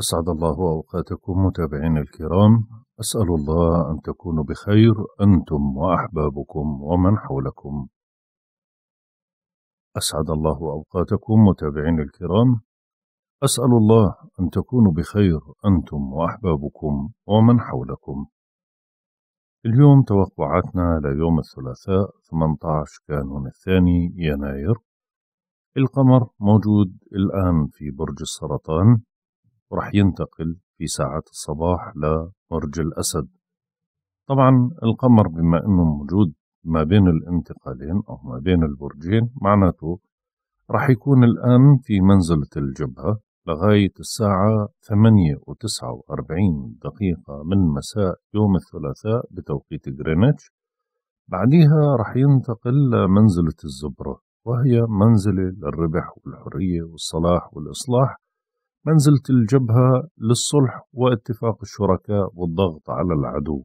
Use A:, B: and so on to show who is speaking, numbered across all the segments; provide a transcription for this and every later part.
A: أسعد الله أوقاتكم متابعينا الكرام أسأل الله أن
B: تكونوا بخير أنتم وأحبابكم ومن حولكم أسعد الله أوقاتكم متابعينا الكرام أسأل الله أن تكونوا بخير أنتم وأحبابكم ومن حولكم اليوم توقعاتنا ليوم الثلاثاء 18 كانون الثاني يناير القمر موجود الآن في برج السرطان ورح ينتقل في ساعات الصباح لبرج الأسد طبعا القمر بما أنه موجود ما بين الانتقالين أو ما بين البرجين معناته رح يكون الآن في منزلة الجبهة لغاية الساعة 8 و 49 دقيقة من مساء يوم الثلاثاء بتوقيت غرينتش بعدها رح ينتقل لمنزلة الزبرة وهي منزلة للربح والحرية والصلاح والإصلاح منزلة الجبهة للصلح واتفاق الشركاء والضغط على العدو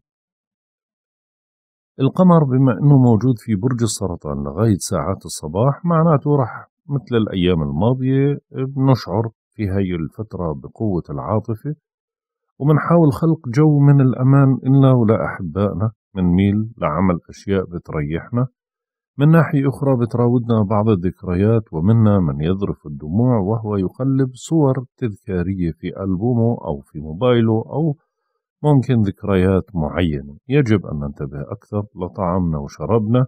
B: القمر بما أنه موجود في برج السرطان لغاية ساعات الصباح معناته رح مثل الأيام الماضية بنشعر في هاي الفترة بقوة العاطفة ومنحاول خلق جو من الأمان إلنا أحبائنا منميل لعمل أشياء بتريحنا من ناحية أخرى بتراودنا بعض الذكريات ومنا من يذرف الدموع وهو يقلب صور تذكارية في ألبومه أو في موبايله أو ممكن ذكريات معينة يجب أن ننتبه أكثر لطعامنا وشرابنا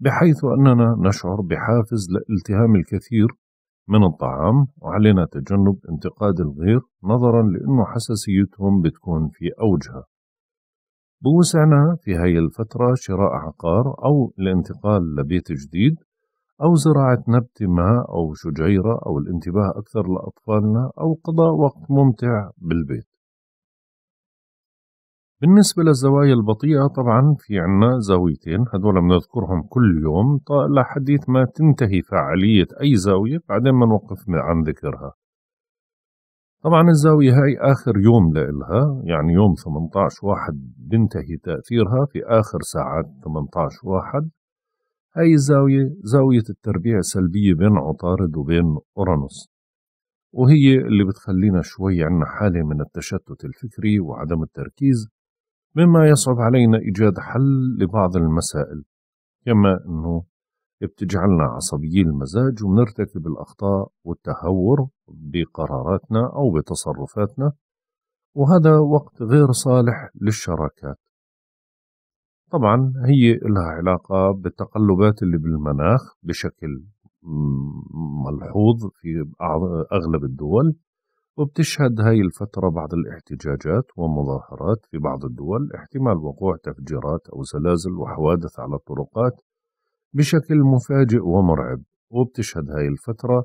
B: بحيث أننا نشعر بحافز لالتهام الكثير من الطعام وعلينا تجنب انتقاد الغير نظرا لأنه حساسيتهم بتكون في أوجها بوسعنا في هاي الفترة شراء عقار أو الانتقال لبيت جديد أو زراعة نبتة ما أو شجيرة أو الانتباه أكثر لأطفالنا أو قضاء وقت ممتع بالبيت بالنسبة للزوايا البطيئة طبعا في عنا زاويتين هدول بنذكرهم كل يوم لحديث ما تنتهي فعالية أي زاوية بعدين ما نوقف عن ذكرها طبعا الزاوية هاي آخر يوم لإلها يعني يوم 18 واحد بنتهي تأثيرها في آخر ساعات 18 واحد هاي الزاوية زاوية التربيع السلبية بين عطارد وبين أورانوس وهي اللي بتخلينا شوي عنا حالة من التشتت الفكري وعدم التركيز مما يصعب علينا إيجاد حل لبعض المسائل كما أنه بتجعلنا عصبيي المزاج ومنرتكب الأخطاء والتهور بقراراتنا أو بتصرفاتنا وهذا وقت غير صالح للشراكات طبعا هي لها علاقة بالتقلبات اللي بالمناخ بشكل ملحوظ في أغلب الدول وبتشهد هاي الفترة بعض الاحتجاجات ومظاهرات في بعض الدول احتمال وقوع تفجيرات أو زلازل وحوادث على الطرقات بشكل مفاجئ ومرعب وبتشهد هاي الفترة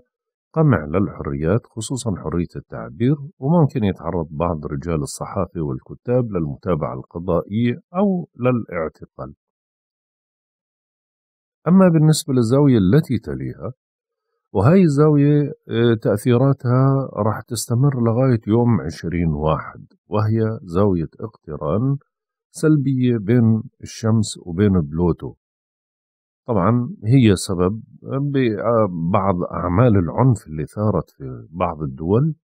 B: قمع للحريات خصوصا حرية التعبير وممكن يتعرض بعض رجال الصحافة والكتاب للمتابعة القضائية أو للاعتقال أما بالنسبة للزاوية التي تليها وهي الزاوية آه، تأثيراتها راح تستمر لغاية يوم عشرين واحد وهي زاوية اقتران سلبية بين الشمس وبين بلوتو طبعا هي سبب ببعض أعمال العنف اللي ثارت في بعض الدول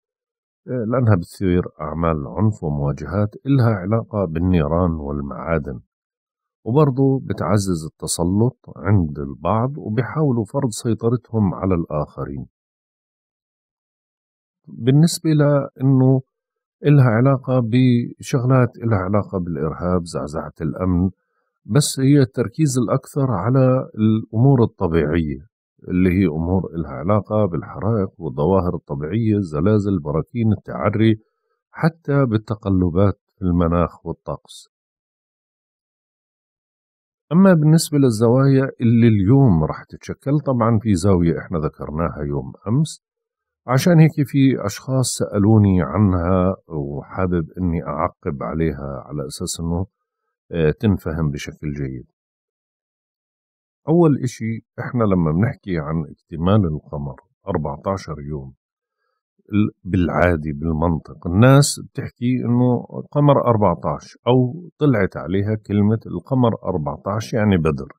B: آه، لأنها بتصير أعمال عنف ومواجهات إلها علاقة بالنيران والمعادن وبرضو بتعزز التسلط عند البعض وبيحاولوا فرض سيطرتهم على الآخرين بالنسبة لأنه إلها علاقة بشغلات إلها علاقة بالإرهاب زعزعة الأمن بس هي التركيز الأكثر على الأمور الطبيعية اللي هي أمور إلها علاقة بالحرائق والظواهر الطبيعية الزلازل البراكين التعري حتى بالتقلبات في المناخ والطقس أما بالنسبة للزوايا اللي اليوم راح تتشكل طبعا في زاوية احنا ذكرناها يوم أمس عشان هيك في أشخاص سألوني عنها وحابب أني أعقب عليها على أساس أنه آه، تنفهم بشكل جيد أول إشي إحنا لما بنحكي عن اكتمال القمر 14 يوم بالعادي بالمنطق الناس بتحكي انه قمر 14 او طلعت عليها كلمة القمر 14 يعني بدر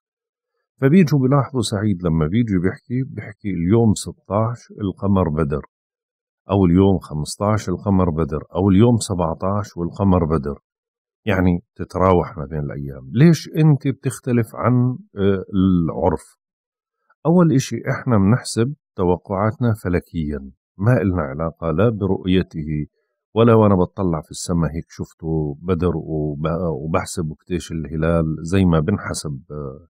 B: فبيجوا بلاحظوا سعيد لما بيجي بيحكي بيحكي اليوم 16 القمر بدر او اليوم 15 القمر بدر او اليوم 17 والقمر بدر يعني تتراوح ما بين الأيام ليش أنت بتختلف عن آه، العرف أول إشي إحنا بنحسب توقعاتنا فلكيا ما إلنا علاقة لا برؤيته ولا وأنا بطلع في السماء هيك شفته بدر وبحسب وكتيش الهلال زي ما بنحسب آه،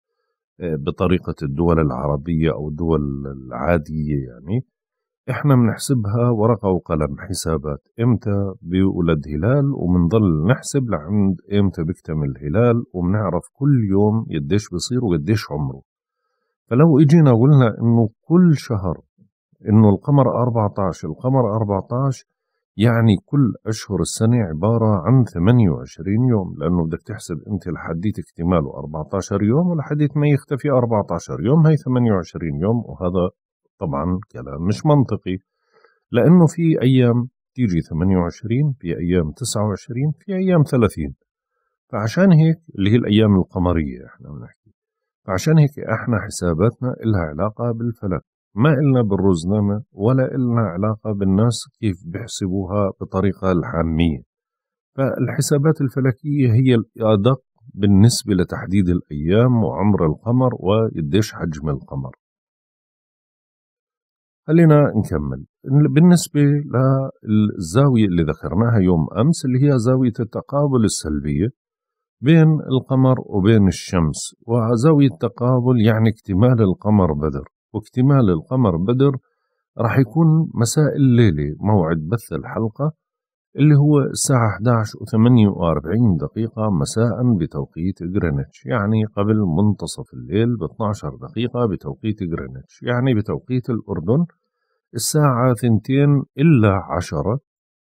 B: آه، بطريقة الدول العربية أو الدول العادية يعني احنا بنحسبها ورقة وقلم حسابات امتى بيولد هلال وبنضل نحسب لعند امتى بيكتمل الهلال وبنعرف كل يوم قديش بصير وقديش عمره فلو اجينا قلنا انه كل شهر انه القمر 14 القمر 14 يعني كل أشهر السنة عبارة عن 28 يوم لأنه بدك تحسب أنت لحديت اكتماله 14 يوم ولحديت ما يختفي 14 يوم هي 28 يوم وهذا طبعا كلام مش منطقي لأنه في أيام تيجي 28 في أيام 29 في أيام 30 فعشان هيك اللي هي الأيام القمرية إحنا بنحكي فعشان هيك إحنا حساباتنا إلها علاقة بالفلك ما إلنا بالرزنامة ولا إلنا علاقة بالناس كيف بيحسبوها بطريقة الحامية فالحسابات الفلكية هي الأدق بالنسبة لتحديد الأيام وعمر القمر وقديش حجم القمر خلينا نكمل بالنسبة للزاوية اللي ذكرناها يوم أمس اللي هي زاوية التقابل السلبية بين القمر وبين الشمس وزاوية تقابل يعني اكتمال القمر بدر واكتمال القمر بدر راح يكون مساء الليلة موعد بث الحلقة اللي هو الساعة 11 و 48 دقيقة مساء بتوقيت جرينتش يعني قبل منتصف الليل ب 12 دقيقة بتوقيت جرينتش يعني بتوقيت الأردن الساعة ثنتين إلا عشرة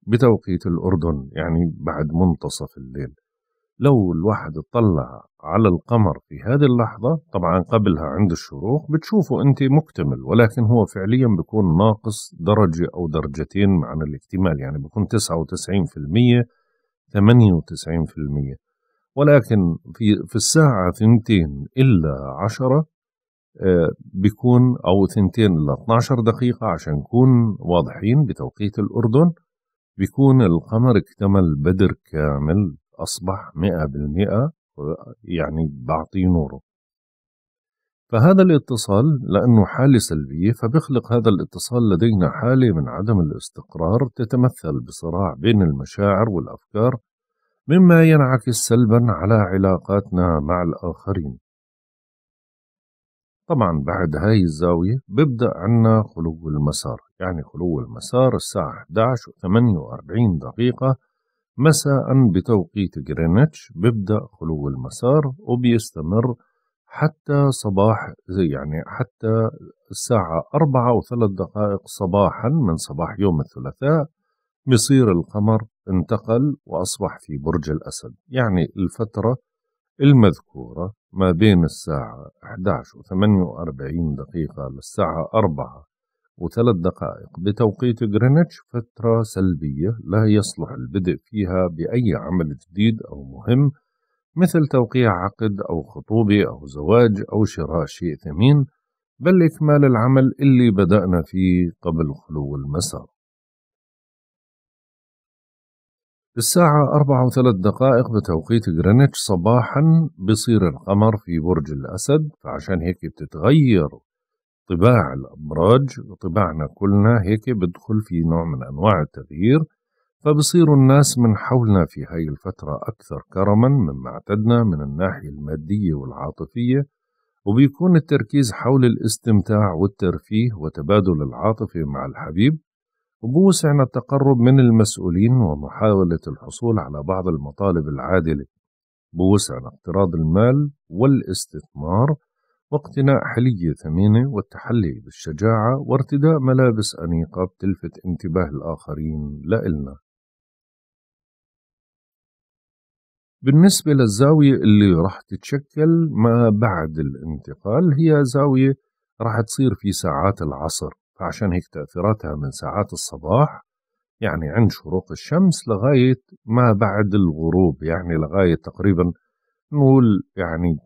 B: بتوقيت الأردن يعني بعد منتصف الليل لو الواحد اطلع على القمر في هذه اللحظة طبعا قبلها عند الشروق بتشوفه أنت مكتمل ولكن هو فعليا بيكون ناقص درجة أو درجتين عن الاكتمال يعني بيكون 99% 98% ولكن في, في الساعة ثنتين إلا عشرة آه، بيكون أو ثنتين إلى 12 دقيقة عشان نكون واضحين بتوقيت الأردن بيكون القمر اكتمل بدر كامل أصبح 100% يعني بعطي نوره فهذا الاتصال لأنه حالة سلبية فبيخلق هذا الاتصال لدينا حالة من عدم الاستقرار تتمثل بصراع بين المشاعر والأفكار مما ينعكس سلبا على علاقاتنا مع الآخرين طبعا بعد هاي الزاوية ببدأ عنا خلو المسار يعني خلو المسار الساعة 11.48 دقيقة مساء بتوقيت جرينتش ببدأ خلو المسار وبيستمر حتى صباح زي يعني حتى الساعة أربعة وثلاث دقائق صباحا من صباح يوم الثلاثاء بصير القمر انتقل وأصبح في برج الأسد يعني الفترة المذكورة ما بين الساعة 11 و 48 دقيقة للساعة 4 و3 دقائق بتوقيت غرينتش فترة سلبية لا يصلح البدء فيها بأي عمل جديد أو مهم مثل توقيع عقد أو خطوبة أو زواج أو شراء شيء ثمين بل إكمال العمل اللي بدأنا فيه قبل خلو المسار الساعة أربعة وثلاث دقائق بتوقيت جرينتش صباحا بصير القمر في برج الأسد فعشان هيك بتتغير طباع الأبراج وطباعنا كلنا هيك بدخل في نوع من أنواع التغيير فبصير الناس من حولنا في هاي الفترة أكثر كرما مما اعتدنا من الناحية المادية والعاطفية وبيكون التركيز حول الاستمتاع والترفيه وتبادل العاطفة مع الحبيب وبوسعنا التقرب من المسؤولين ومحاولة الحصول على بعض المطالب العادلة بوسعنا اقتراض المال والاستثمار واقتناء حلية ثمينة والتحلي بالشجاعة وارتداء ملابس أنيقة بتلفت انتباه الآخرين
A: لإلنا بالنسبة للزاوية اللي راح تتشكل ما بعد الانتقال هي زاوية راح
B: تصير في ساعات العصر فعشان هيك تأثيراتها من ساعات الصباح يعني عند شروق الشمس لغاية ما بعد الغروب يعني لغاية تقريبا نقول يعني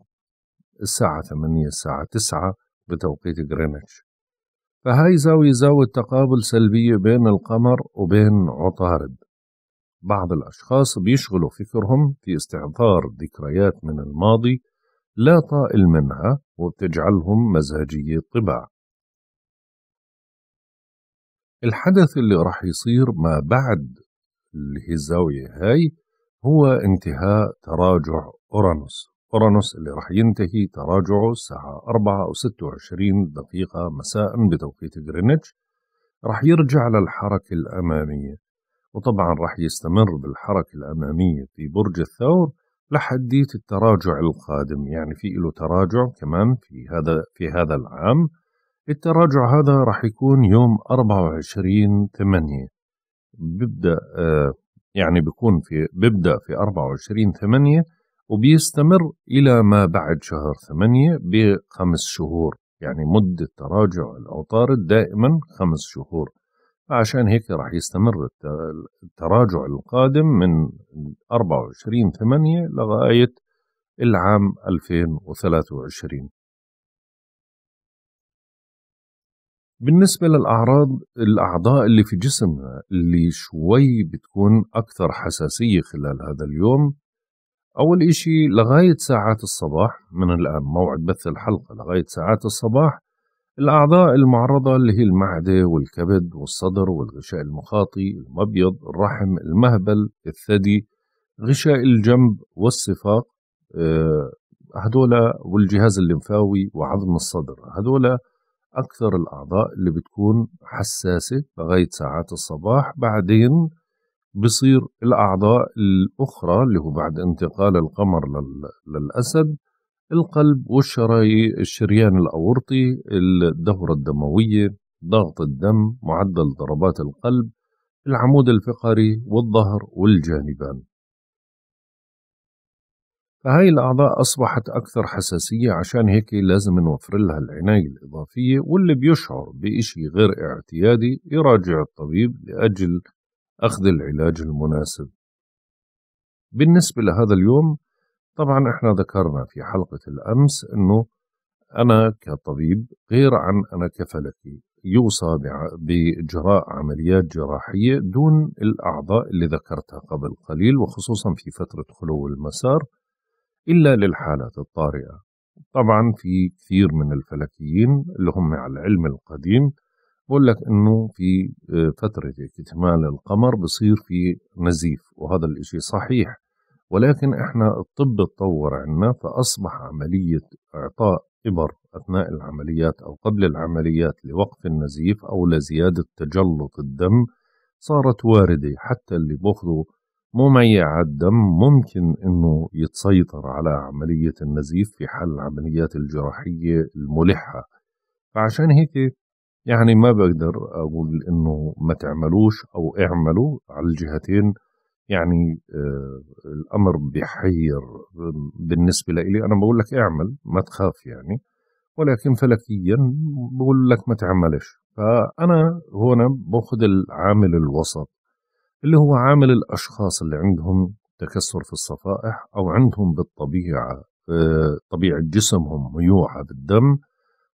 B: الساعة ثمانية الساعة تسعة بتوقيت غرينتش فهاي زاوية زاوية تقابل سلبية بين القمر وبين عطارد بعض الأشخاص بيشغلوا فكرهم في استعطار ذكريات من الماضي لا طائل منها وبتجعلهم مزهجية الطباع الحدث اللي راح يصير ما بعد اللي هي الزاوية هاي هو انتهاء تراجع أورانوس أورانوس اللي راح ينتهي تراجعه الساعة 4 أو 26 دقيقة مساء بتوقيت غرينتش راح يرجع للحركة الأمامية وطبعا راح يستمر بالحركة الأمامية في برج الثور لحديت التراجع القادم يعني في له تراجع كمان في هذا في هذا العام التراجع هذا راح يكون يوم 24 8 بيبدا آه، يعني بيكون في بيبدا في 24 8 وبيستمر الى ما بعد شهر 8 بخمس شهور يعني مده تراجع العطارد دائما خمس شهور فعشان هيك راح يستمر التراجع القادم من 24 8 لغايه
A: العام 2023 بالنسبة للأعراض الأعضاء اللي في جسمنا اللي
B: شوي بتكون أكثر حساسية خلال هذا اليوم أول إشي لغاية ساعات الصباح من الآن موعد بث الحلقة لغاية ساعات الصباح الأعضاء المعرضة اللي هي المعدة والكبد والصدر والغشاء المخاطي المبيض الرحم المهبل الثدي غشاء الجنب والصفاق آه، هدول والجهاز الليمفاوي وعظم الصدر هدول أكثر الأعضاء اللي بتكون حساسة لغاية ساعات الصباح بعدين بصير الأعضاء الأخرى اللي هو بعد انتقال القمر للأسد القلب والشرايين الشريان الأورطي الدورة الدموية ضغط الدم معدل ضربات القلب العمود الفقري والظهر والجانبان فهاي الأعضاء أصبحت أكثر حساسية عشان هيك لازم نوفر لها العناية الإضافية واللي بيشعر بإشي غير اعتيادي يراجع الطبيب لأجل أخذ العلاج المناسب بالنسبة لهذا اليوم طبعا احنا ذكرنا في حلقة الأمس أنه أنا كطبيب غير عن أنا كفلكي يوصى بإجراء عمليات جراحية دون الأعضاء اللي ذكرتها قبل قليل وخصوصا في فترة خلو المسار إلا للحالات الطارئة طبعا في كثير من الفلكيين اللي هم على العلم القديم بقول لك انه في آه، فترة اكتمال القمر بصير في نزيف وهذا الاشي صحيح ولكن احنا الطب اتطور عنا فاصبح عملية اعطاء ابر اثناء العمليات او قبل العمليات لوقف النزيف او لزيادة تجلط الدم صارت واردة حتى اللي بياخذوا مميع الدم ممكن انه يتسيطر على عملية النزيف في حال العمليات الجراحية الملحة فعشان هيك يعني ما بقدر اقول انه ما تعملوش او اعملوا على الجهتين يعني آه الامر بحير بالنسبه لي انا بقول لك اعمل ما تخاف يعني ولكن فلكيا بقول لك ما تعملش فانا هنا باخذ العامل الوسط اللي هو عامل الأشخاص اللي عندهم تكسر في الصفائح أو عندهم بالطبيعة آه، طبيعة جسمهم ميوعة بالدم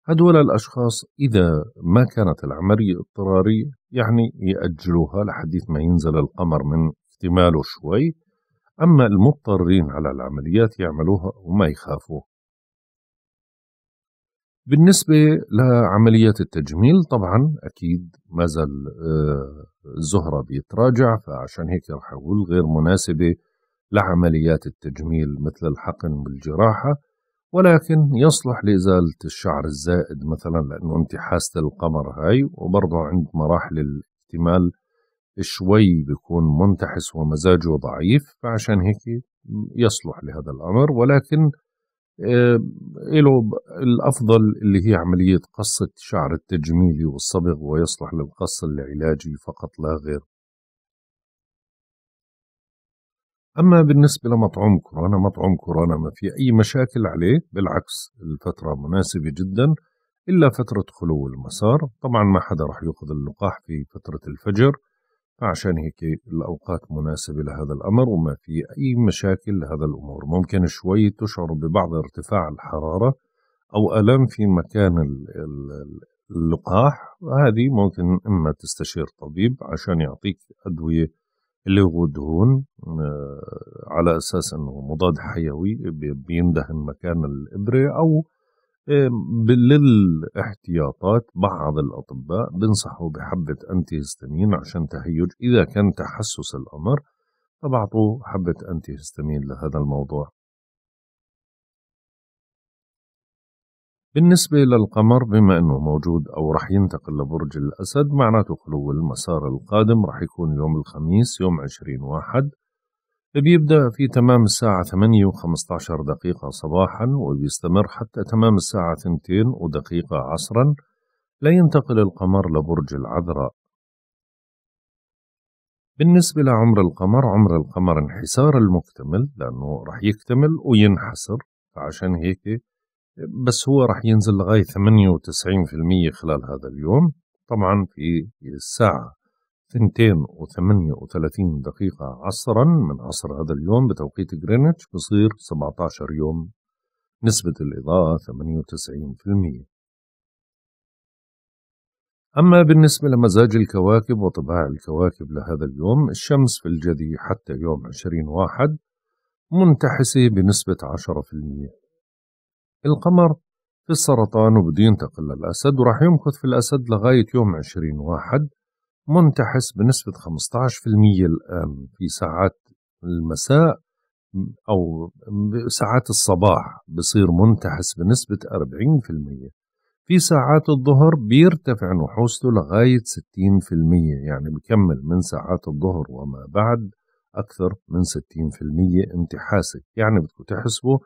B: هدول الأشخاص إذا ما كانت العملية اضطرارية يعني يأجلوها لحديث ما ينزل القمر من اكتماله شوي أما المضطرين على العمليات يعملوها وما يخافوا بالنسبة لعمليات التجميل طبعا أكيد ما زال آه، الزهرة بيتراجع فعشان هيك رح أقول غير مناسبة لعمليات التجميل مثل الحقن والجراحة ولكن يصلح لإزالة الشعر الزائد مثلا لأنه أنت حاسة القمر هاي وبرضه عند مراحل الاكتمال شوي بيكون منتحس ومزاجه ضعيف فعشان هيك يصلح لهذا الأمر ولكن له آه، الأفضل اللي هي عملية قص الشعر التجميلي والصبغ ويصلح للقص العلاجي فقط لا غير أما بالنسبة لمطعوم كورونا مطعوم كورونا ما في أي مشاكل عليه بالعكس الفترة مناسبة جدا إلا فترة خلو المسار طبعا ما حدا رح يأخذ اللقاح في فترة الفجر عشان هيك الأوقات مناسبة لهذا الأمر وما في أي مشاكل لهذا الأمور ممكن شوي تشعر ببعض ارتفاع الحرارة أو ألم في مكان اللقاح هذه ممكن إما تستشير طبيب عشان يعطيك أدوية اللي هو دهون آه، على أساس أنه مضاد حيوي بيندهن مكان الإبرة أو للاحتياطات بعض الأطباء بنصحوا بحبة أنتيهستامين عشان تهيج إذا كان
A: تحسس الأمر فبعطوه حبة أنتيهستامين لهذا الموضوع بالنسبة للقمر بما أنه موجود
B: أو رح ينتقل لبرج الأسد معناته خلو المسار القادم رح يكون يوم الخميس يوم عشرين واحد بيبدأ في تمام الساعة 8 و15 دقيقة صباحا وبيستمر حتى تمام الساعة 2 ودقيقة عصرا لينتقل القمر لبرج العذراء بالنسبة لعمر القمر عمر القمر انحسار المكتمل لأنه رح يكتمل وينحسر فعشان هيك بس هو رح ينزل لغاية 98% خلال هذا اليوم طبعا في الساعة ثنتين وثمانية وثلاثين دقيقة عصرا من عصر هذا اليوم بتوقيت جرينتش بصير 17 يوم نسبة الإضاءة 98% أما بالنسبة لمزاج الكواكب وطباع الكواكب لهذا اليوم الشمس في الجدي حتى يوم 20 واحد منتحسة بنسبة 10% القمر في السرطان وبده ينتقل للأسد وراح يمكث في الأسد لغاية يوم 20 واحد منتحس بنسبة 15% الآن في ساعات المساء أو ساعات الصباح بصير منتحس بنسبة 40% في ساعات الظهر بيرتفع نحوسته لغاية 60% يعني بكمل من ساعات الظهر وما بعد أكثر من 60% انتحاسي يعني بدكم تحسبوا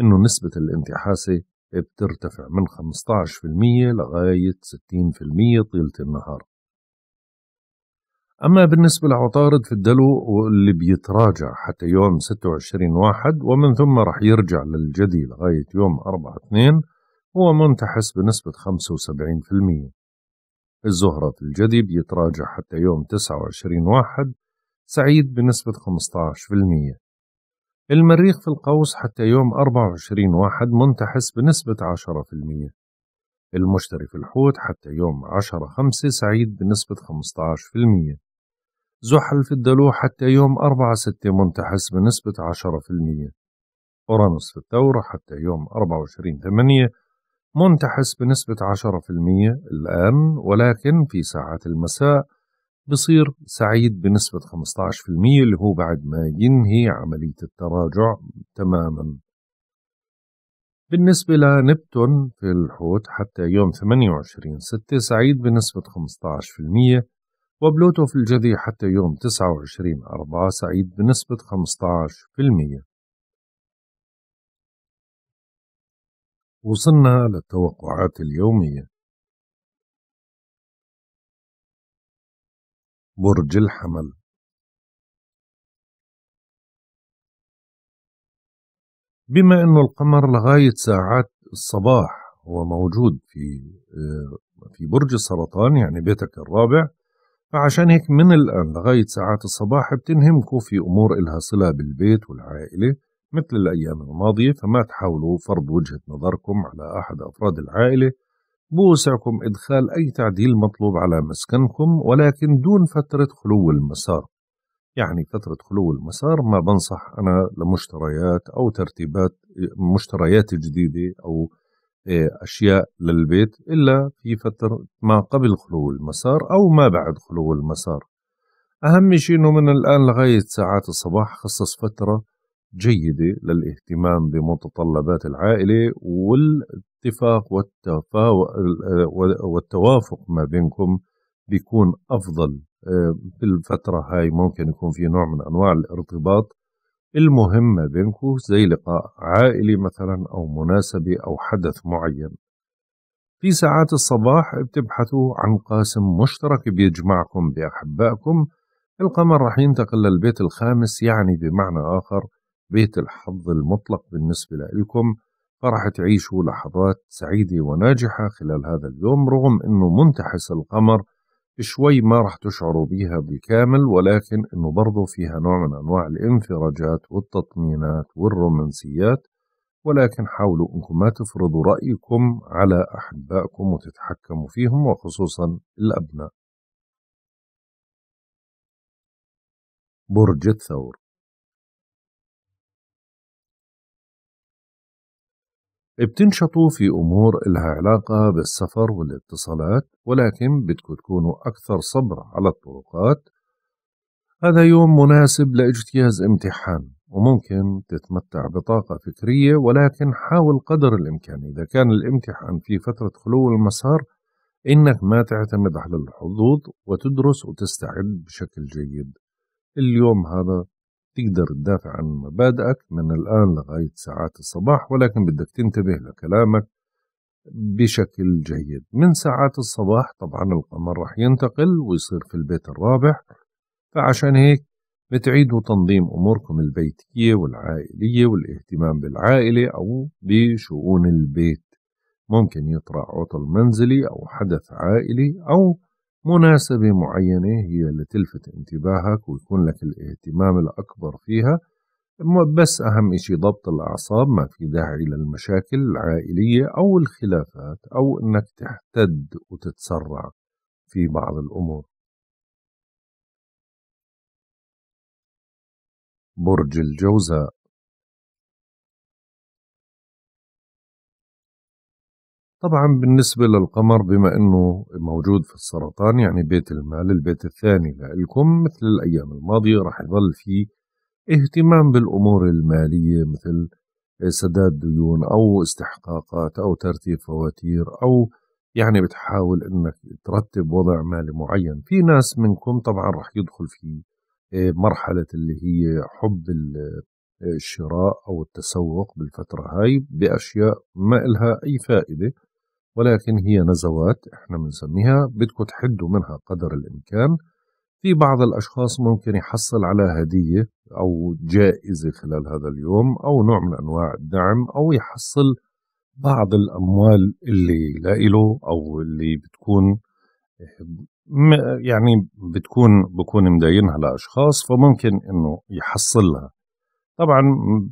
B: إنه نسبة الانتحاسي بترتفع من 15% لغاية 60% طيلة النهار أما بالنسبة لعطارد في الدلو واللي بيتراجع حتى يوم 26 واحد ومن ثم رح يرجع للجدي لغاية يوم 4 2 هو منتحس بنسبة 75% الزهرة في الجدي بيتراجع حتى يوم 29 واحد سعيد بنسبة 15% المريخ في القوس حتى يوم 24 واحد منتحس بنسبة 10% المشتري في الحوت حتى يوم 10 5 سعيد بنسبة 15% زحل في الدلو حتى يوم 4 6 منتحس بنسبة 10% أورانوس في الثورة حتى يوم 24 8 منتحس بنسبة 10% الآن ولكن في ساعات المساء بصير سعيد بنسبة 15% اللي هو بعد ما ينهي عملية التراجع تماما بالنسبة لنبتون في الحوت حتى يوم 28 6 سعيد بنسبة المية وبلوتو في الجذي حتى يوم 29
A: أربعة سعيد بنسبة 15% وصلنا للتوقعات اليومية برج الحمل بما أن القمر لغاية ساعات الصباح هو موجود في آه،
B: في برج السرطان يعني بيتك الرابع فعشان هيك من الآن لغاية ساعات الصباح بتنهمكوا في أمور إلها صلة بالبيت والعائلة مثل الأيام الماضية فما تحاولوا فرض وجهة نظركم على أحد أفراد العائلة بوسعكم إدخال أي تعديل مطلوب على مسكنكم ولكن دون فترة خلو المسار يعني فترة خلو المسار ما بنصح أنا لمشتريات أو ترتيبات مشتريات جديدة أو إيه، أشياء للبيت إلا في فترة ما قبل خلو المسار أو ما بعد خلو المسار أهم شيء أنه من الآن لغاية ساعات الصباح خصص فترة جيدة للاهتمام بمتطلبات العائلة والاتفاق والتوافق ما بينكم بيكون أفضل إيه، في الفترة هاي ممكن يكون في نوع من أنواع الارتباط المهمة بينكو زي لقاء عائلي مثلا أو مناسبة أو حدث معين في ساعات الصباح بتبحثوا عن قاسم مشترك بيجمعكم بأحبائكم القمر رح ينتقل للبيت الخامس يعني بمعنى آخر بيت الحظ المطلق بالنسبة لإلكم فرح تعيشوا لحظات سعيدة وناجحة خلال هذا اليوم رغم أنه منتحس القمر شوي ما راح تشعروا بيها بالكامل ولكن انه برضو فيها نوع من انواع الانفراجات والتطمينات والرومانسيات ولكن حاولوا انكم ما تفرضوا رايكم على احبائكم وتتحكموا
A: فيهم وخصوصا الابناء برج الثور بتنشطوا في أمور إلها علاقة بالسفر والاتصالات
B: ولكن بدكم تكونوا أكثر صبر على الطرقات هذا يوم مناسب لاجتياز امتحان وممكن تتمتع بطاقة فكرية ولكن حاول قدر الإمكان إذا كان الامتحان في فترة خلو المسار إنك ما تعتمد على الحظوظ وتدرس وتستعد بشكل جيد اليوم هذا تقدر تدافع عن مبادئك من الآن لغاية ساعات الصباح ولكن بدك تنتبه لكلامك بشكل جيد من ساعات الصباح طبعا القمر راح ينتقل ويصير في البيت الرابع فعشان هيك بتعيدوا تنظيم أموركم البيتية والعائلية والاهتمام بالعائلة أو بشؤون البيت ممكن يطرأ عطل منزلي أو حدث عائلي أو مناسبة معينة هي اللي تلفت انتباهك ويكون لك الاهتمام الأكبر فيها بس أهم إشي ضبط الأعصاب ما في داعي للمشاكل العائلية أو الخلافات أو إنك تحتد
A: وتتسرع في بعض الأمور برج الجوزاء طبعا بالنسبة للقمر بما
B: أنه موجود في السرطان يعني بيت المال البيت الثاني لإلكم مثل الأيام الماضية راح يظل في اهتمام بالأمور المالية مثل سداد ديون أو استحقاقات أو ترتيب فواتير أو يعني بتحاول انك ترتب وضع مالي معين في ناس منكم طبعا راح يدخل في آه، مرحلة اللي هي حب آه، الشراء أو التسوق بالفترة هاي بأشياء ما إلها أي فائدة ولكن هي نزوات احنا بنسميها بدكم تحدوا منها قدر الامكان في بعض الاشخاص ممكن يحصل على هديه او جائزه خلال هذا اليوم او نوع من انواع الدعم او يحصل بعض الاموال اللي لإله او اللي بتكون يعني بتكون بكون مداينها لاشخاص فممكن انه يحصلها طبعا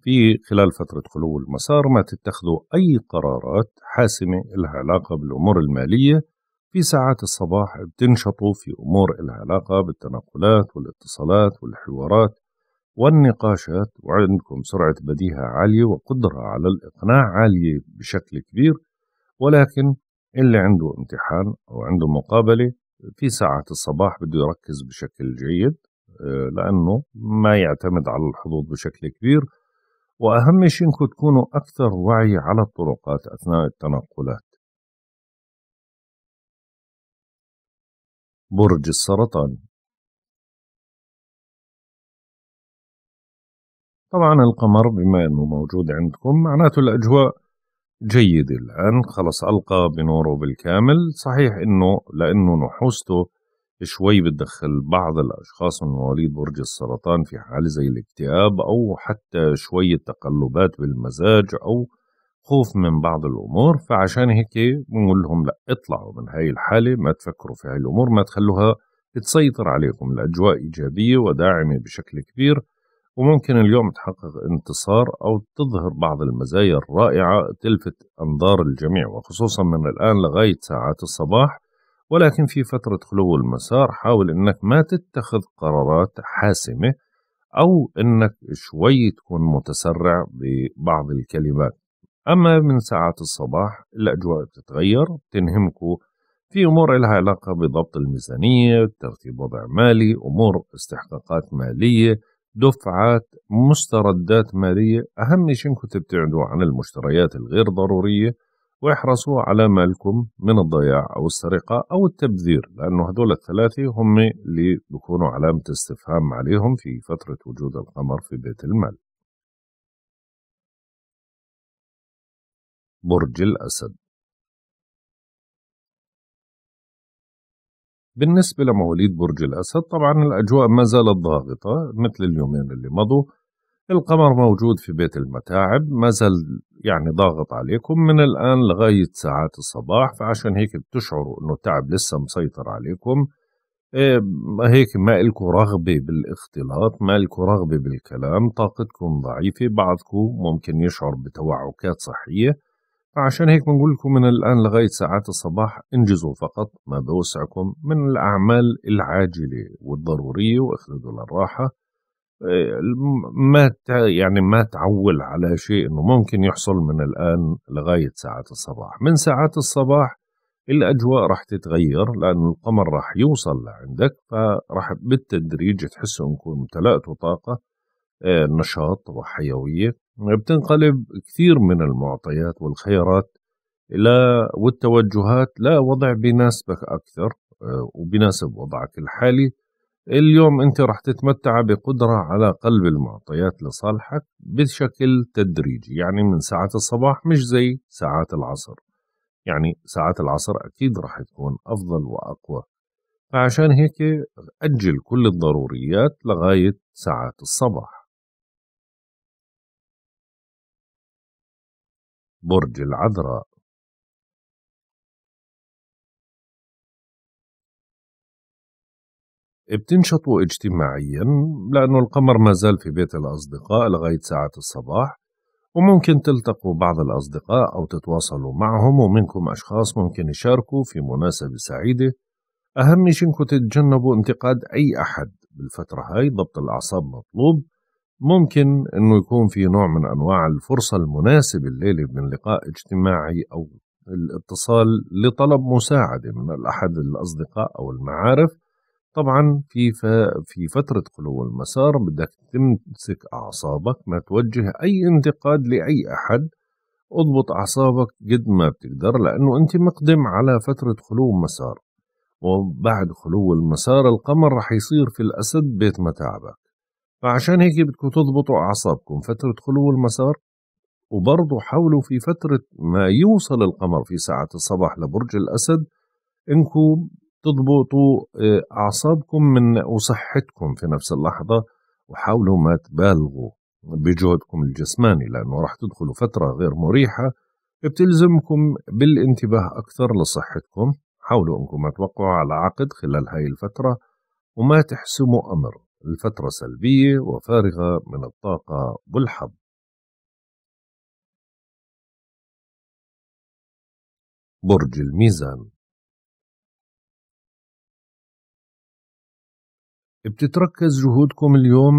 B: في خلال فترة خلو المسار ما تتخذوا أي قرارات حاسمة لها علاقة بالأمور المالية في ساعات الصباح بتنشطوا في أمور لها علاقة بالتنقلات والاتصالات والحوارات والنقاشات وعندكم سرعة بديهة عالية وقدرة على الإقناع عالية بشكل كبير ولكن اللي عنده امتحان أو عنده مقابلة في ساعات الصباح بده يركز بشكل جيد آه، لأنه ما يعتمد على الحظوظ بشكل كبير وأهم شيء إنكم تكونوا
A: أكثر وعي على الطرقات أثناء التنقلات برج السرطان طبعا القمر بما أنه موجود عندكم معناته
B: الأجواء جيدة الآن خلص ألقى بنوره بالكامل صحيح أنه لأنه نحوسته شوي بتدخل بعض الأشخاص من مواليد برج السرطان في حالة زي الاكتئاب أو حتى شوية تقلبات بالمزاج أو خوف من بعض الأمور فعشان هيك بنقول لهم لا اطلعوا من هاي الحالة ما تفكروا في هاي الأمور ما تخلوها تسيطر عليكم الأجواء إيجابية وداعمة بشكل كبير وممكن اليوم تحقق انتصار أو تظهر بعض المزايا الرائعة تلفت أنظار الجميع وخصوصا من الآن لغاية ساعات الصباح ولكن في فترة خلو المسار حاول أنك ما تتخذ قرارات حاسمة أو أنك شوي تكون متسرع ببعض الكلمات أما من ساعات الصباح الأجواء بتتغير بتنهمكوا في أمور لها علاقة بضبط الميزانية ترتيب وضع مالي أمور استحقاقات مالية دفعات مستردات مالية أهم شيء انكم تبتعدوا عن المشتريات الغير ضرورية واحرصوا على مالكم من الضياع أو السرقة أو التبذير لأنه هذول الثلاثة هم اللي بيكونوا علامة استفهام عليهم
A: في فترة وجود القمر في بيت المال برج الأسد بالنسبة لمواليد برج الأسد طبعا الأجواء ما زالت ضاغطة
B: مثل اليومين اللي مضوا القمر موجود في بيت المتاعب ما زال يعني ضاغط عليكم من الآن لغاية ساعات الصباح فعشان هيك بتشعروا أنه التعب لسه مسيطر عليكم إيه هيك ما إلكم رغبة بالاختلاط ما إلكم رغبة بالكلام طاقتكم ضعيفة بعضكم ممكن يشعر بتوعكات صحية فعشان هيك بنقول لكم من الآن لغاية ساعات الصباح انجزوا فقط ما بوسعكم من الأعمال العاجلة والضرورية واخلدوا للراحة ما يعني ما تعول على شيء انه ممكن يحصل من الان لغايه ساعات الصباح من ساعات الصباح الاجواء راح تتغير لانه القمر راح يوصل لعندك فراح بالتدريج تحس انكم امتلأتوا طاقه آه، نشاط وحيويه بتنقلب كثير من المعطيات والخيارات الى والتوجهات لا وضع بيناسبك اكثر آه، وبناسب وضعك الحالي اليوم انت راح تتمتع بقدرة على قلب المعطيات لصالحك بشكل تدريجي يعني من ساعات الصباح مش زي ساعات العصر يعني ساعات العصر أكيد راح تكون
A: أفضل وأقوى فعشان هيك أجل كل الضروريات لغاية ساعات الصباح برج العذراء بتنشطوا اجتماعيا
B: لأنه القمر ما زال في بيت الأصدقاء لغاية ساعة الصباح وممكن تلتقوا بعض الأصدقاء أو تتواصلوا معهم ومنكم أشخاص ممكن يشاركوا في مناسبة سعيدة أهم شيء إنكم تتجنبوا انتقاد أي أحد بالفترة هاي ضبط الأعصاب مطلوب ممكن إنه يكون في نوع من أنواع الفرصة المناسبة الليلة من لقاء اجتماعي أو الاتصال لطلب مساعدة من أحد الأصدقاء أو المعارف طبعا في ف... في فتره خلو المسار بدك تمسك اعصابك ما توجه اي انتقاد لاي احد اضبط اعصابك قد ما بتقدر لانه انت مقدم على فتره خلو مسار وبعد خلو المسار القمر رح يصير في الاسد بيت متاعبك فعشان هيك بدكم تضبطوا اعصابكم فتره خلو المسار وبرضو حاولوا في فترة ما يوصل القمر في ساعة الصباح لبرج الأسد إنكم تضبطوا آه، أعصابكم من وصحتكم في نفس اللحظة وحاولوا ما تبالغوا بجهدكم الجسماني لأنه راح تدخلوا فترة غير مريحة بتلزمكم بالانتباه أكثر لصحتكم حاولوا أنكم ما توقعوا على عقد خلال هاي الفترة وما تحسموا أمر الفترة
A: سلبية وفارغة من الطاقة والحظ برج الميزان بتتركز جهودكم
B: اليوم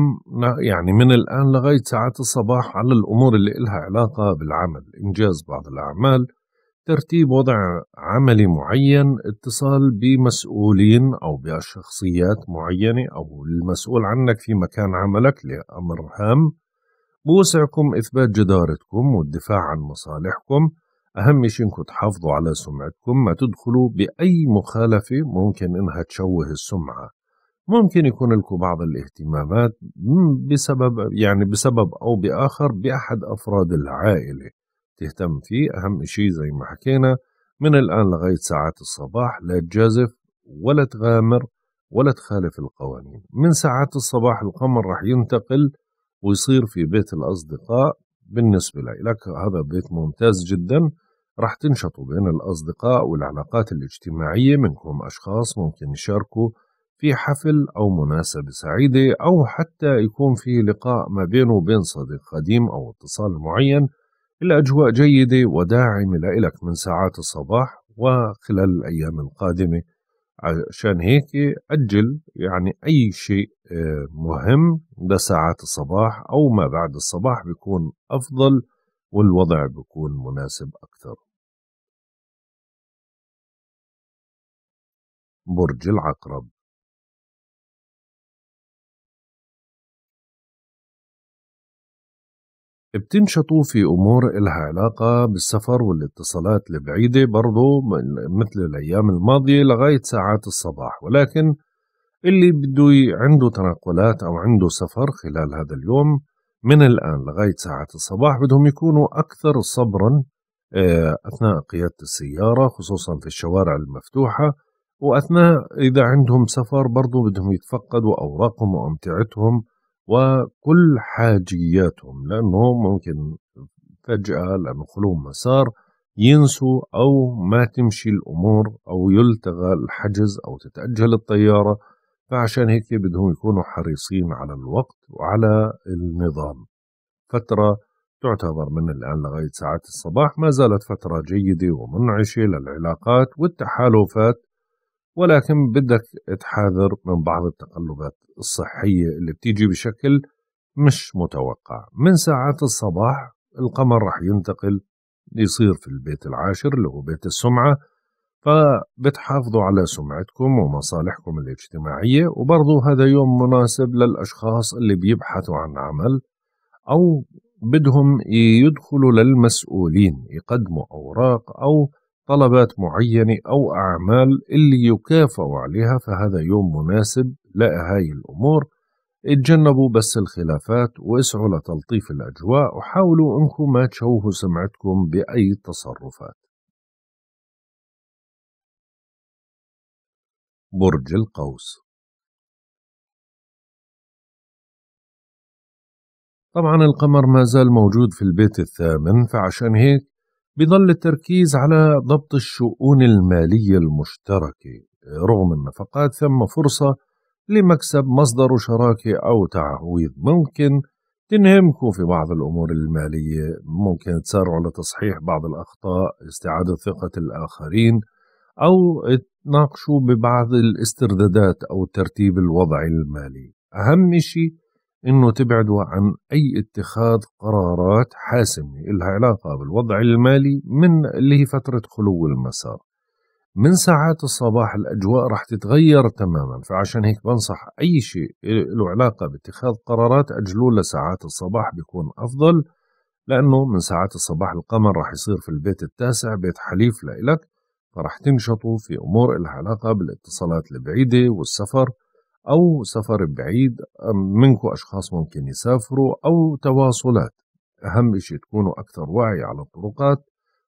B: يعني من الآن لغاية ساعات الصباح على الأمور اللي إلها علاقة بالعمل إنجاز بعض الأعمال ترتيب وضع عملي معين اتصال بمسؤولين أو بشخصيات معينة أو المسؤول عنك في مكان عملك لأمر هام بوسعكم إثبات جدارتكم والدفاع عن مصالحكم أهم شيء إنكم تحافظوا على سمعتكم ما تدخلوا بأي مخالفة ممكن إنها تشوه السمعة ممكن يكون لكم بعض الاهتمامات بسبب يعني بسبب أو بآخر بأحد أفراد العائلة تهتم فيه أهم شيء زي ما حكينا من الآن لغاية ساعات الصباح لا تجازف ولا تغامر ولا تخالف القوانين من ساعات الصباح القمر راح ينتقل ويصير في بيت الأصدقاء بالنسبة لك هذا بيت ممتاز جدا راح تنشطوا بين الأصدقاء والعلاقات الاجتماعية منكم أشخاص ممكن يشاركوا في حفل أو مناسبة سعيدة أو حتى يكون في لقاء ما بينه وبين صديق قديم أو اتصال معين الأجواء جيدة وداعمة لإلك من ساعات الصباح وخلال الأيام القادمة عشان هيك أجل يعني أي شيء آه، مهم
A: لساعات الصباح أو ما بعد الصباح بيكون أفضل والوضع بيكون مناسب أكثر برج العقرب بتنشطوا في أمور إلها
B: علاقة بالسفر والاتصالات البعيدة برضو مثل الأيام الماضية لغاية ساعات الصباح ولكن اللي بده عنده تنقلات أو عنده سفر خلال هذا اليوم من الآن لغاية ساعات الصباح بدهم يكونوا أكثر صبرا آه، أثناء قيادة السيارة خصوصا في الشوارع المفتوحة وأثناء إذا عندهم سفر برضو بدهم يتفقدوا أوراقهم وأمتعتهم وكل حاجياتهم لأنه ممكن فجأة لأنه خلو مسار ينسوا أو ما تمشي الأمور أو يلتغى الحجز أو تتأجل الطيارة فعشان هيك بدهم يكونوا حريصين على الوقت وعلى النظام فترة تعتبر من الآن لغاية ساعات الصباح ما زالت فترة جيدة ومنعشة للعلاقات والتحالفات ولكن بدك تحاذر من بعض التقلبات الصحية اللي بتيجي بشكل مش متوقع من ساعات الصباح القمر رح ينتقل يصير في البيت العاشر اللي هو بيت السمعة فبتحافظوا على سمعتكم ومصالحكم الاجتماعية وبرضه هذا يوم مناسب للأشخاص اللي بيبحثوا عن عمل أو بدهم يدخلوا للمسؤولين يقدموا أوراق أو طلبات معينة أو أعمال اللي يكافئوا عليها فهذا يوم مناسب لهاي الأمور اتجنبوا بس الخلافات واسعوا لتلطيف الأجواء وحاولوا أنكم ما تشوهوا سمعتكم
A: بأي تصرفات برج القوس طبعا القمر ما زال موجود في البيت الثامن فعشان
B: هيك بيظل التركيز على ضبط الشؤون المالية المشتركة رغم النفقات ثم فرصة لمكسب مصدر شراكة أو تعويض ممكن تنهمكم في بعض الأمور المالية ممكن تسارعوا لتصحيح بعض الأخطاء استعادة ثقة الآخرين أو تناقشوا ببعض الاستردادات أو الترتيب الوضع المالي أهم شيء انه تبعدوا عن اي اتخاذ قرارات حاسمه لها علاقه بالوضع المالي من اللي هي فتره خلو المسار. من ساعات الصباح الاجواء رح تتغير تماما فعشان هيك بنصح اي شيء له علاقه باتخاذ قرارات اجلوه لساعات الصباح بيكون افضل لانه من ساعات الصباح القمر رح يصير في البيت التاسع بيت حليف لإلك فرح تنشطوا في امور لها علاقه بالاتصالات البعيده والسفر أو سفر بعيد منكم أشخاص ممكن يسافروا أو تواصلات أهم شيء تكونوا أكثر وعي على الطرقات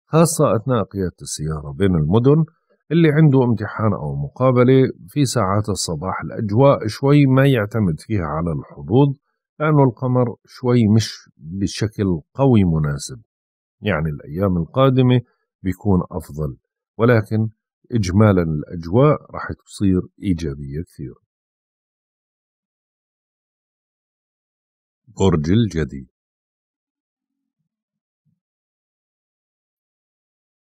B: خاصة أثناء قيادة السيارة بين المدن اللي عنده امتحان أو مقابلة في ساعات الصباح الأجواء شوي ما يعتمد فيها على الحظوظ لأنه القمر شوي مش بشكل قوي مناسب يعني الأيام القادمة بيكون أفضل ولكن إجمالا الأجواء
A: راح تصير إيجابية كثير برج الجدي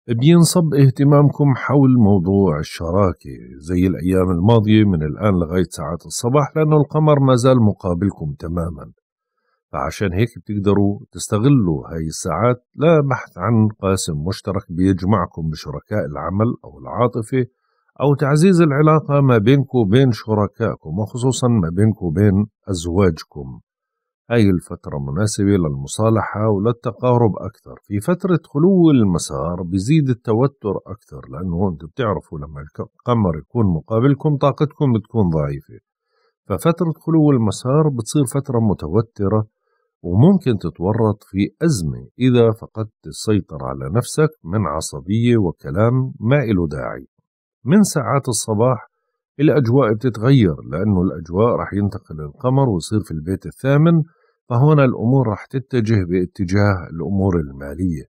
A: بينصب اهتمامكم حول موضوع الشراكة
B: زي الأيام الماضية من الآن لغاية ساعات الصباح لأنه القمر ما زال مقابلكم تماما فعشان هيك بتقدروا تستغلوا هاي الساعات لبحث عن قاسم مشترك بيجمعكم بشركاء العمل أو العاطفة أو تعزيز العلاقة ما بينكم وبين شركائكم وخصوصا ما بينكم وبين أزواجكم هاي الفترة مناسبة للمصالحة وللتقارب أكثر في فترة خلو المسار بيزيد التوتر أكثر لأنه أنت بتعرفوا لما القمر يكون مقابلكم طاقتكم بتكون ضعيفة ففترة خلو المسار بتصير فترة متوترة وممكن تتورط في أزمة إذا فقدت السيطرة على نفسك من عصبية وكلام ما إله داعي من ساعات الصباح الأجواء بتتغير لأنه الأجواء رح ينتقل القمر ويصير في البيت الثامن فهنا الأمور رح تتجه باتجاه الأمور المالية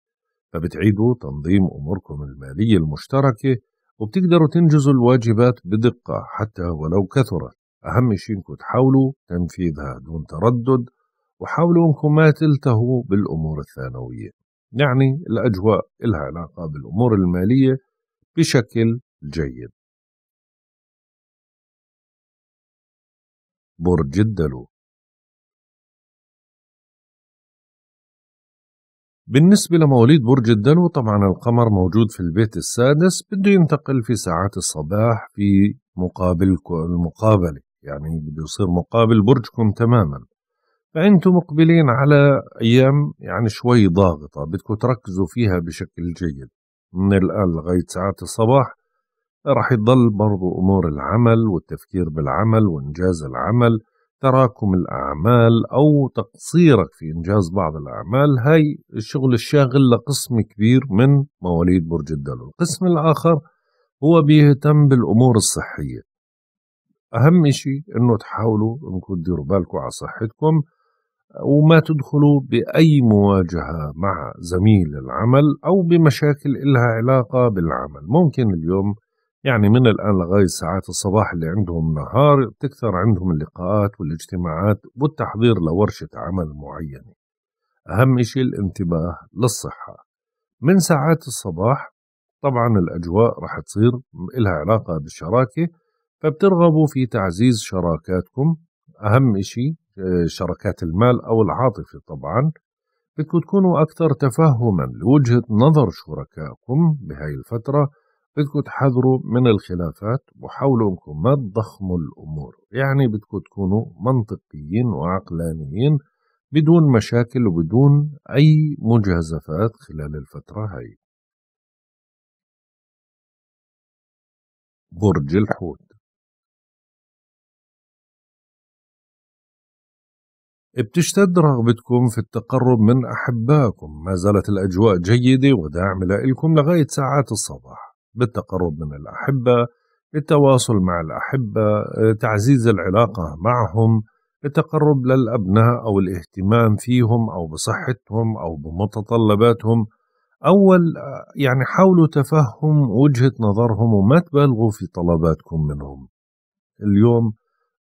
B: فبتعيدوا تنظيم أموركم المالية المشتركة وبتقدروا تنجزوا الواجبات بدقة حتى ولو كثرت أهم شيء إنكم تحاولوا تنفيذها دون تردد وحاولوا إنكم ما تلتهوا بالأمور الثانوية يعني
A: الأجواء لها علاقة بالأمور المالية بشكل جيد برج الدلو بالنسبة لمواليد
B: برج الدلو طبعا القمر موجود في البيت السادس بده ينتقل في ساعات الصباح في مقابل المقابلة يعني بده يصير مقابل برجكم تماما فأنتم مقبلين على أيام يعني شوي ضاغطة بدكم تركزوا فيها بشكل جيد من الآن لغاية ساعات الصباح راح يضل برضو أمور العمل والتفكير بالعمل وإنجاز العمل تراكم الأعمال أو تقصيرك في إنجاز بعض الأعمال هاي الشغل الشاغل لقسم كبير من مواليد برج الدلو القسم الآخر هو بيهتم بالأمور الصحية أهم شيء أنه تحاولوا أنكم تديروا بالكم على صحتكم وما تدخلوا بأي مواجهة مع زميل العمل أو بمشاكل إلها علاقة بالعمل ممكن اليوم يعني من الآن لغاية ساعات الصباح اللي عندهم نهار بتكثر عندهم اللقاءات والاجتماعات والتحضير لورشة عمل معينة أهم شيء الانتباه للصحة من ساعات الصباح طبعا الأجواء رح تصير إلها علاقة بالشراكة فبترغبوا في تعزيز شراكاتكم أهم شيء آه، شراكات المال أو العاطفة طبعا بدكم تكونوا أكثر تفهما لوجهة نظر شركائكم بهاي الفترة بدكم تحذروا من الخلافات وحاولوا انكم ما تضخموا الامور يعني بدكم تكونوا منطقيين
A: وعقلانيين بدون مشاكل وبدون اي مجازفات خلال الفتره هاي برج الحوت بتشتد رغبتكم في التقرب من أحبائكم ما زالت الأجواء
B: جيدة وداعمة لكم لغاية ساعات الصباح بالتقرب من الأحبة التواصل مع الأحبة آه، تعزيز العلاقة معهم التقرب للأبناء أو الاهتمام فيهم أو بصحتهم أو بمتطلباتهم أول آه، يعني حاولوا تفهم وجهة نظرهم وما تبالغوا في طلباتكم منهم اليوم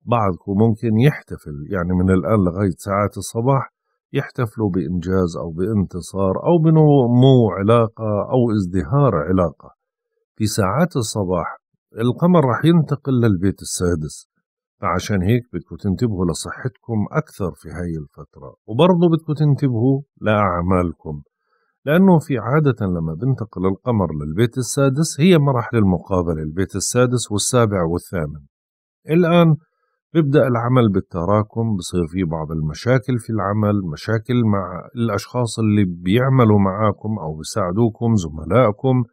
B: بعضكم ممكن يحتفل يعني من الآن لغاية ساعات الصباح يحتفلوا بإنجاز أو بانتصار أو بنمو علاقة أو ازدهار علاقة في ساعات الصباح القمر راح ينتقل للبيت السادس فعشان هيك بدكم تنتبهوا لصحتكم أكثر في هاي الفترة وبرضه بدكم تنتبهوا لأعمالكم لأنه في عادة لما بنتقل القمر للبيت السادس هي مراحل المقابلة البيت السادس والسابع والثامن الآن بيبدأ العمل بالتراكم بصير في بعض المشاكل في العمل مشاكل مع الأشخاص اللي بيعملوا معاكم أو بيساعدوكم زملائكم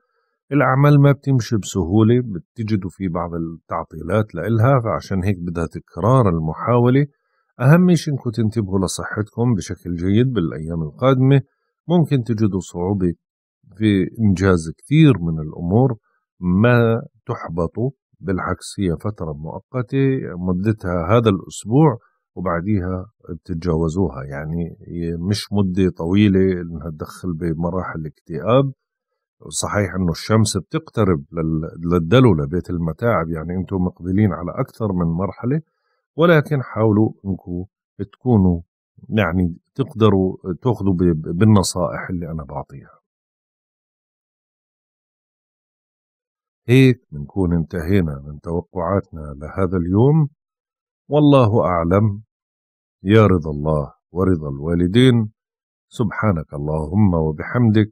B: الأعمال ما بتمشي بسهولة بتجدوا في بعض التعطيلات لإلها فعشان هيك بدها تكرار المحاولة أهم شيء إنكم تنتبهوا لصحتكم بشكل جيد بالأيام القادمة ممكن تجدوا صعوبة في إنجاز كثير من الأمور ما تحبطوا بالعكس هي فترة مؤقتة مدتها هذا الأسبوع وبعديها بتتجاوزوها يعني مش مدة طويلة إنها تدخل بمراحل اكتئاب صحيح انه الشمس بتقترب للدلو لبيت المتاعب يعني انتم مقبلين على اكثر من مرحله ولكن حاولوا انكم
A: تكونوا يعني تقدروا تاخذوا بالنصائح اللي انا بعطيها هيك بنكون انتهينا من توقعاتنا لهذا اليوم والله اعلم يا
B: رضا الله ورضا الوالدين سبحانك اللهم وبحمدك